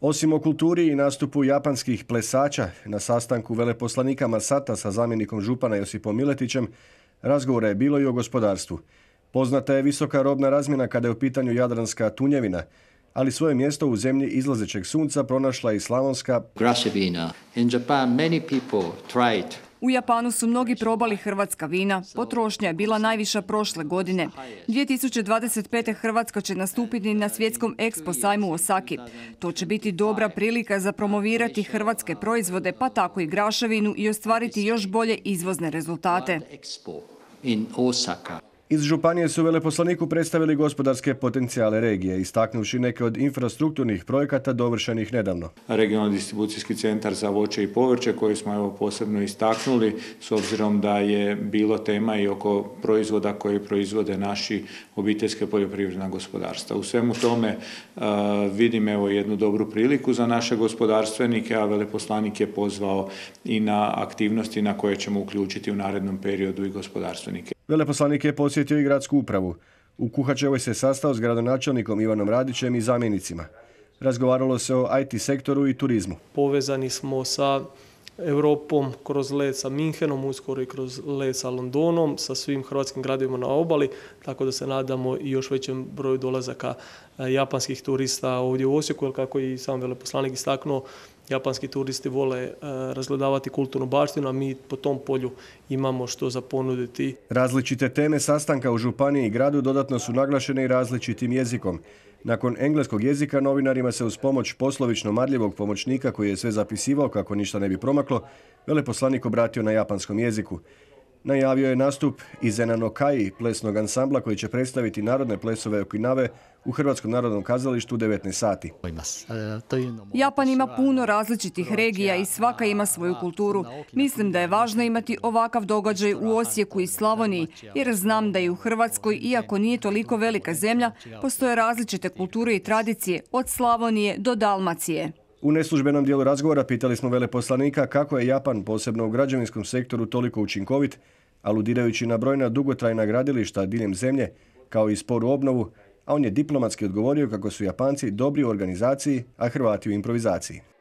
Osim o kulturi i nastupu japanskih plesača na sastanku veleposlanika Masata sa zamjenikom župana Josipom Miletićem, razgovora je bilo i o gospodarstvu. Poznata je visoka robna razmjena kada je u pitanju Jadranska tunjevina, ali svoje mjesto u zemlji izlazećeg sunca pronašla i slavonska graševina. In Japan many people u Japanu su mnogi probali hrvatska vina, potrošnja je bila najviša prošle godine. 2025. Hrvatska će nastupiti na svjetskom ekspo sajmu Osaki. To će biti dobra prilika za promovirati hrvatske proizvode, pa tako i grašavinu i ostvariti još bolje izvozne rezultate. Iz Županije su veleposlaniku predstavili gospodarske potencijale regije, istaknuši neke od infrastrukturnih projekata dovršenih nedavno. Regionalni distribucijski centar za voće i povrće koji smo evo posebno istaknuli s obzirom da je bilo tema i oko proizvoda koje proizvode naši obiteljske poljoprivredna gospodarstva. U svemu tome e, vidim evo jednu dobru priliku za naše gospodarstvenike, a veleposlanik je pozvao i na aktivnosti na koje ćemo uključiti u narednom periodu i gospodarstvenike. Veleposlanik je posjetio i gradsku upravu. U Kuhačevoj se sastao s gradonačelnikom Ivanom Radićem i zamjenicima. Razgovaralo se o IT sektoru i turizmu. Povezani smo sa Europom, kroz let sa Minhenom, uskoro i kroz let sa Londonom, sa svim hrvatskim gradovima na obali, tako da se nadamo i još većem broju dolazaka e, japanskih turista ovdje u Osijeku, jer kako i sam veleposlanik istaknuo, japanski turisti vole e, razgledavati kulturnu baštinu, a mi po tom polju imamo što za ponuditi. Različite teme sastanka u Županiji i gradu dodatno su naglašene i različitim jezikom. Nakon engleskog jezika novinarima se uz pomoć poslovično marljivog pomoćnika koji je sve zapisivao kako ništa ne bi promaklo, veleposlanik obratio na japanskom jeziku najavio je nastup iz Nokai, plesnog ansambla koji će predstaviti narodne plesove Okinave u Hrvatskom narodnom kazalištu u 19 sati. Japan ima puno različitih regija i svaka ima svoju kulturu. Mislim da je važno imati ovakav događaj u Osijeku i Slavoniji, jer znam da i u Hrvatskoj, iako nije toliko velika zemlja, postoje različite kulture i tradicije od Slavonije do Dalmacije. U neslužbenom dijelu razgovora pitali smo veleposlanika kako je Japan, posebno u građevinskom sektoru, toliko učinkovit aludirajući na brojna dugotrajna gradilišta diljem zemlje, kao i sporu obnovu, a on je diplomatski odgovorio kako su Japanci dobri u organizaciji, a Hrvati u improvizaciji.